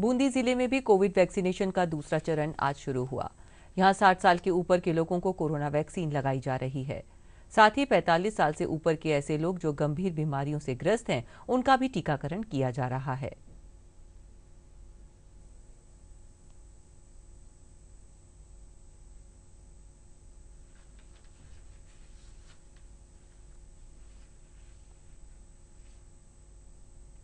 बूंदी जिले में भी कोविड वैक्सीनेशन का दूसरा चरण आज शुरू हुआ यहाँ साठ साल के ऊपर के लोगों को कोरोना वैक्सीन लगाई जा रही है साथ ही 45 साल से ऊपर के ऐसे लोग जो गंभीर बीमारियों से ग्रस्त हैं उनका भी टीकाकरण किया जा रहा है